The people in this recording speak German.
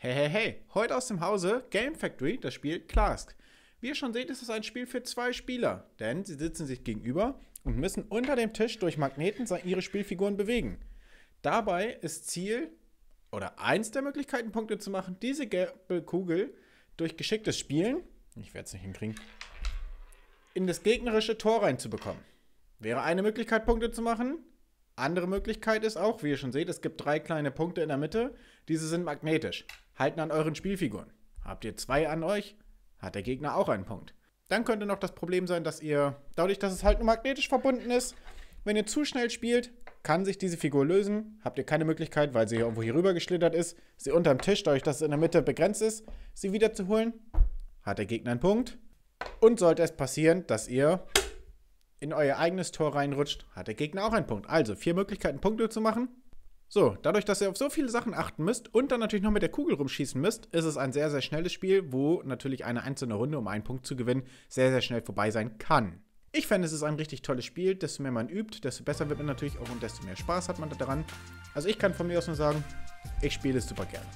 Hey, hey, hey, heute aus dem Hause Game Factory, das Spiel Clask. Wie ihr schon seht, ist es ein Spiel für zwei Spieler, denn sie sitzen sich gegenüber und müssen unter dem Tisch durch Magneten ihre Spielfiguren bewegen. Dabei ist Ziel oder eins der Möglichkeiten, Punkte zu machen, diese gelbe Kugel durch geschicktes Spielen, ich werde es nicht hinkriegen, in das gegnerische Tor reinzubekommen. Wäre eine Möglichkeit, Punkte zu machen. Andere Möglichkeit ist auch, wie ihr schon seht, es gibt drei kleine Punkte in der Mitte. Diese sind magnetisch, halten an euren Spielfiguren. Habt ihr zwei an euch, hat der Gegner auch einen Punkt. Dann könnte noch das Problem sein, dass ihr, dadurch, dass es halt nur magnetisch verbunden ist, wenn ihr zu schnell spielt, kann sich diese Figur lösen. Habt ihr keine Möglichkeit, weil sie irgendwo hier rüber geschlittert ist, sie unterm Tisch, dadurch, dass es in der Mitte begrenzt ist, sie wieder zu holen, hat der Gegner einen Punkt. Und sollte es passieren, dass ihr in euer eigenes Tor reinrutscht, hat der Gegner auch einen Punkt. Also vier Möglichkeiten, Punkte zu machen. So, dadurch, dass ihr auf so viele Sachen achten müsst und dann natürlich noch mit der Kugel rumschießen müsst, ist es ein sehr, sehr schnelles Spiel, wo natürlich eine einzelne Runde, um einen Punkt zu gewinnen, sehr, sehr schnell vorbei sein kann. Ich fände, es ist ein richtig tolles Spiel. Desto mehr man übt, desto besser wird man natürlich auch und desto mehr Spaß hat man daran. Also ich kann von mir aus nur sagen, ich spiele es super gerne.